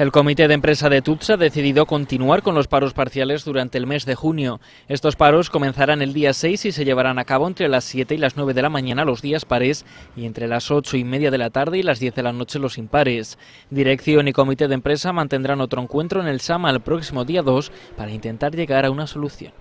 El comité de empresa de Tutsa ha decidido continuar con los paros parciales durante el mes de junio. Estos paros comenzarán el día 6 y se llevarán a cabo entre las 7 y las 9 de la mañana los días pares y entre las 8 y media de la tarde y las 10 de la noche los impares. Dirección y comité de empresa mantendrán otro encuentro en el SAMA el próximo día 2 para intentar llegar a una solución.